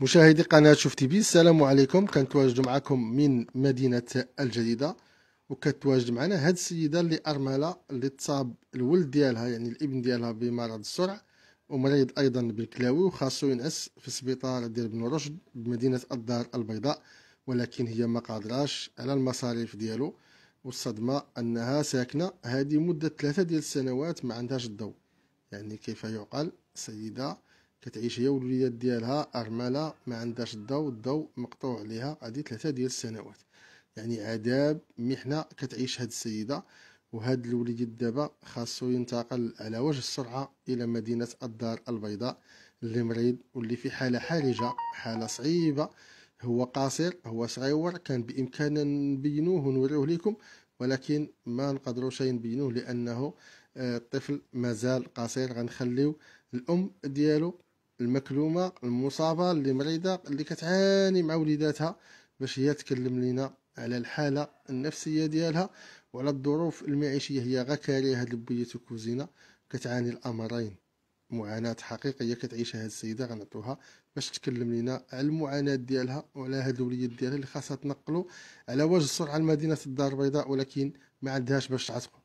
مشاهدي قناة شوف تي بي السلام عليكم كنتواجد معكم من مدينة الجديدة وكتواجد معنا هاد السيدة اللي أرملة اللي تصاب الولد ديالها يعني الابن ديالها بمرض السرعة ومريض أيضا بالكلاوي وخاصو ينعس في السبيطار ديال بن رشد بمدينة الدار البيضاء ولكن هي ما قادراش على المصاريف ديالو والصدمة أنها ساكنة هذه مدة ثلاثة ديال السنوات ما عندهاش الضوء يعني كيف يعقل سيدة كتعيش هي والوليدات ديالها ارمله ما عندهاش الضوء الضوء مقطوع عليها هذه ثلاثه ديال السنوات يعني عذاب محنه كتعيش هاد السيده وهاد الوليد دابا خاصو ينتقل على وجه السرعه الى مدينه الدار البيضاء اللي مريض واللي في حاله حرجه حاله صعيبه هو قاصر هو صغيور كان بامكاننا نبينوه ونوريوه لكم ولكن ما نقدروش نبينوه لانه آه، الطفل مازال قصير غنخليو الام ديالو المكلومه المصابه اللي مريضه اللي كتعاني مع وليداتها باش هي تكلم لينا على الحاله النفسيه ديالها وعلى الظروف المعيشيه هي غا هاد البيت وكوزينه كتعاني الامرين معاناه حقيقيه كتعيشها هاد السيده غنعطوها باش تكلم لينا على المعاناه ديالها وعلى هاد الوليد ديالها اللي خاصها تنقلو على وجه السرعه لمدينه الدار البيضاء ولكن ما عندهاش باش تعتقو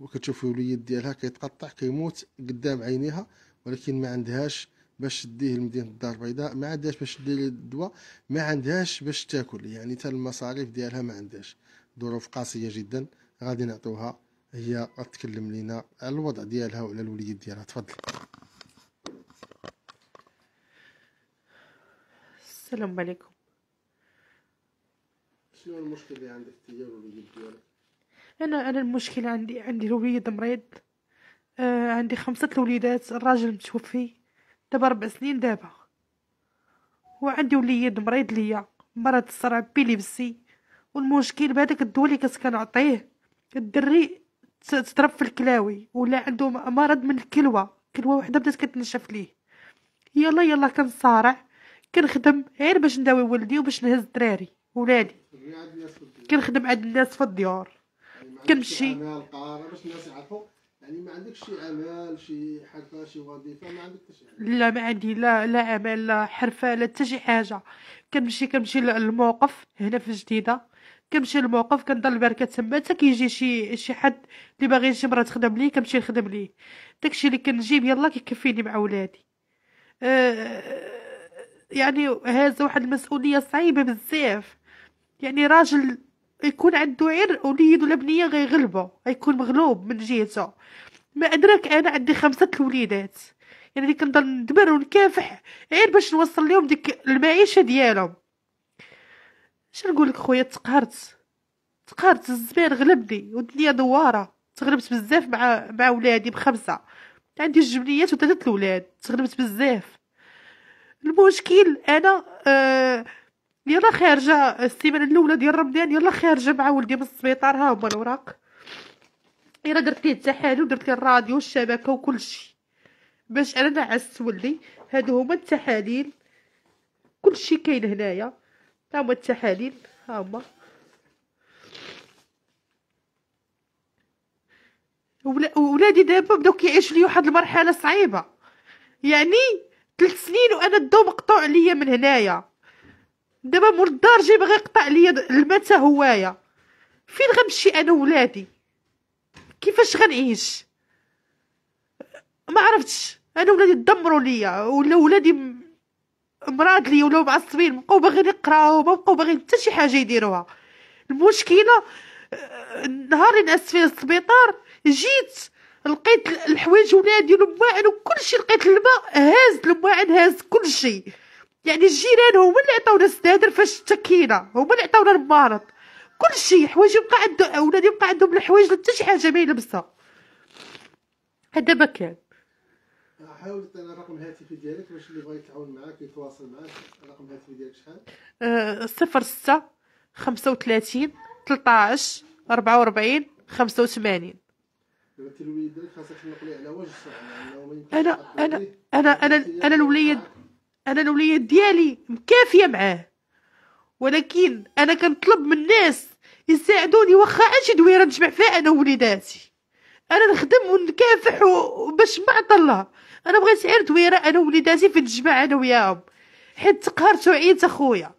وكتشوف الوليد ديالها كيتقطع كيموت قدام عينيها ولكن ما عندهاش باش تديه لمدينه الدار البيضاء ما عندهاش باش تدير الدواء ما عندهاش باش تاكل يعني حتى المصاريف ديالها ما عندهاش ظروف قاسيه جدا غادي نعطوها هي غتكلم لينا على الوضع ديالها وعلى الوليد ديالها تفضل السلام عليكم شنو المشكل اللي عندك تجاه الوليد ديالك انا انا المشكله عندي عندي الوليد مريض آه عندي خمسه الوليدات الراجل متوفي دابا ربع سنين دابا وعندي وليد مريض ليا مرض الصرع بيليبسي والمشكل بهذاك الدواء اللي كنت كنعطيه الدري تضرب في الكلاوي ولا عنده مرض من الكلوة كلوة وحده بدات كتنشف ليه يلا يلا كنصارع كنخدم غير باش نداوي ولدي وباش نهز دراري ولادي كنخدم عند الناس في الديور كنمشي يعني ما عندكش شي عمل شي حرفه شي وظيفه ما عندك شي لا ما عندي لا لا عمل لا حرفه لا حتى شي حاجه كنمشي كنمشي للموقف هنا في جديده كنمشي للموقف كنضل باركه تما حتى كيجي شي شي حد اللي باغي شي مره تخدم ليه كنمشي نخدم ليه داكشي اللي كنجيب يلا كيكفيني مع ولادي أه يعني هذا واحد المسؤوليه صعيبه بزاف يعني راجل يكون عنده غير وليد ولا بنيه غيغلبه غيكون مغلوب من جهته ما ادراك انا عندي خمسه الوليدات يعني اللي كنضل ندبر ونكافح غير باش نوصل لهم ديك المعيشه ديالهم شنو نقول لك خويا تقهرت تقهرت الزمان غلبني والدنيا دواره تغلبت بزاف مع مع ولادي بخمسه عندي الجبنيات وثلاثه الولاد تغلبت بزاف المشكل انا آه يلا خارجه السيمانه الاولى ديال رمضان يلا خارجه مع ولدي من السبيطار ها هما الوراق يلا درت ليه التحاليل ودرت ليه الراديو والشبكه وكلشي باش انا نعس ولدي هادو هما التحاليل كلشي كاين هنايا ها هما التحاليل ها هما ولادي دابا بداو كيعيشوا لي واحد المرحله صعيبه يعني ثلاث سنين وانا الضو مقطوع ليا من هنايا دابا مول الدار جاي باغي يقطع ليا الماء حتى هوايا فين غنمشي انا ولادي كيفاش غنعيش ما عرفتش انا ولادي دمروا ليا ولا ولادي مراد ليا ولاو معصبين بقاو باغيين يقراو بقاو باغيين حتى شي حاجه يديروها المشكله النهار آه، اللي نعس فيه السبيطار جيت لقيت الحوايج ولادي الماعن وكلشي لقيت الماء هاز الماعن هاز كلشي يعني الجيران هما اللي عطاونا السنادر فاش تكينا هما اللي عطاونا كل شيء حوايج يبقى عندو اولاد يبقى عندهم الحوايج حتى شي حاجه ما يلبسها هذا ما كان حاول تعطينا الرقم الهاتفي ديالك باش اللي بغا يتعاون معاك يتواصل معاك الرقم الهاتفي ديالك شحال آه، صفر ستة خمسة 44 85 دابا الوليد خاصك تنقلي على وجه الصعب انا انا انا انا انا الوليد انا الوليات ديالي مكافيه معاه ولكن انا كنطلب من الناس يساعدوني واخا اجي دويره نجمع فيها انا ووليداتي انا نخدم ونكافح باش ما الله انا بغيت غير دويره انا ووليداتي في نجمع انا وياهم حيت تقهرت وعيت اخويا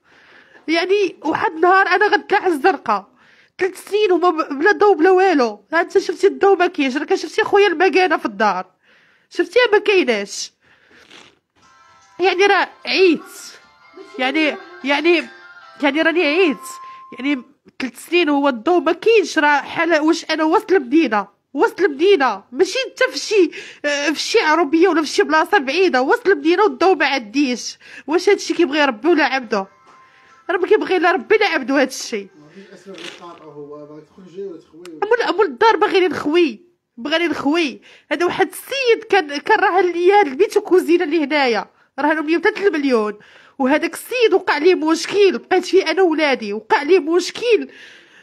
يعني واحد النهار انا غنطلع الزرقاء ثلاث سنين وما بلا ضو بلا والو انت شفتي الضو ما كاينش راك شفتي خويا المكانه في الدار شفتيها ما كايناش يعني راه عيت يعني يعني يعني راني عيت يعني ثلاث سنين وهو الضو ما كاينش راه حاله واش انا وسط المدينه وسط المدينه ماشي انت في شي في شي عربيه ولا في شي بلاصه بعيده وسط المدينه والضو ما عنديش واش هادشي كيبغي ربي ولا عبده راه ما كيبغي لا ربي لا عبده هادشي مول مول الدار باغي نخوي بغاني نخوي هذا واحد السيد كان كان راه ليا هاد البيت وكوزينه اللي هنايا راه اليوم ثلاث المليون وهذاك السيد وقع ليه مشكل بقيت فيه انا ولادي وقع ليه مشكل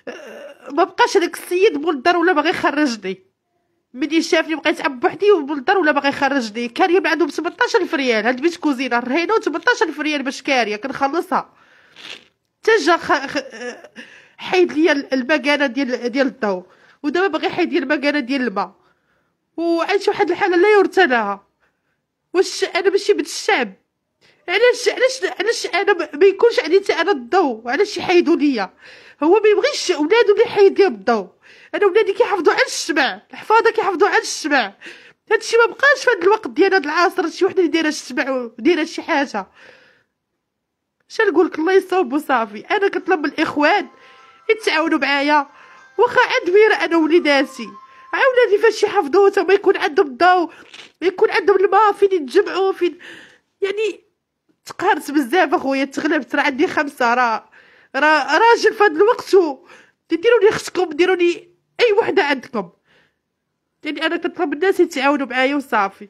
أه، ما بقاش هذاك السيد مول الدار ولا باغي يخرجني ملي شافني بقيت اب وحدي ومول الدار ولا باغي يخرجني كاريه من عندهم 18000 ريال هاد بيت كوزينه رهينه 18 18000 ريال باش كاريه كنخلصها تجا جا خ... أه، حيد ليا المكانه ديال ديال الضوء ودابا باغي يحيد ليا المكانه ديال الماء وعايش واحد الحاله لا يرثى لها واش انا ماشي من الشعب علاش علاش علاش انا ما يكونش عندي حتى انا الضوء علاش يحيدوا ليا هو ما يبغيش ولادو اللي يحيد ليهم الضو انا ولادي كيحافظوا على الشمع الحفاضه كيحافظوا على الشمع هادشي ما بقاش في هاد الوقت ديال هاد العصر شي وحده اللي دايره الشمع ودايره شي حاجه اش نقولك الله يصوب وصافي انا كنطلب من الاخوان يتعاونوا معايا واخا ادمير انا وليداتي لي فاش يحافظوا تما يكون عندهم الضوء يكون عندهم الماء فين يتجمعوا فين يعني تقهرت بزاف اخويا تغلبت راه عندي خمسه راه راه راجل في هذا الوقت تديروا لي خصكم ديروا لي اي وحده عندكم يعني انا كنطلب الناس يتعاونوا معايا وصافي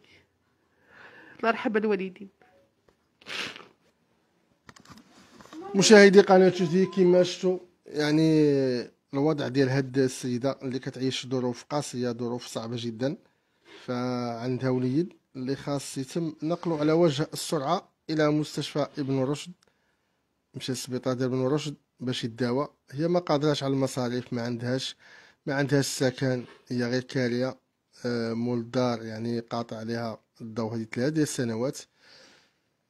الله يرحم الوالدين مشاهدي قناه جوزي كما شفتوا يعني الوضع ديال هاد السيده اللي كتعيش ظروف قاسيه ظروف صعبه جدا فعندها وليد اللي خاص يتم نقله على وجه السرعه الى مستشفى ابن رشد مشى للسبيطار ديال ابن رشد باش يداوى هي ما قادراش على المصاريف ما عندهاش ما عندهاش السكن هي غير كاليه آه، مول الدار يعني قاطع عليها الضوء هذه ثلاث ديال السنوات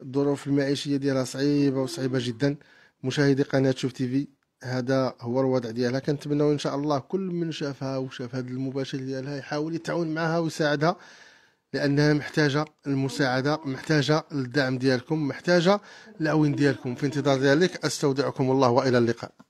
الظروف المعيشيه ديالها صعيبه وصعيبه جدا مشاهدي قناه شوف تيفي هذا هو الوضع ديالها كنتمناو ان شاء الله كل من شافها وشاف هذا المباشر ديالها يحاول يتعاون معها ويساعدها لانها محتاجه المساعده محتاجه الدعم ديالكم محتاجه العون ديالكم في انتظار ذلك استودعكم الله والى اللقاء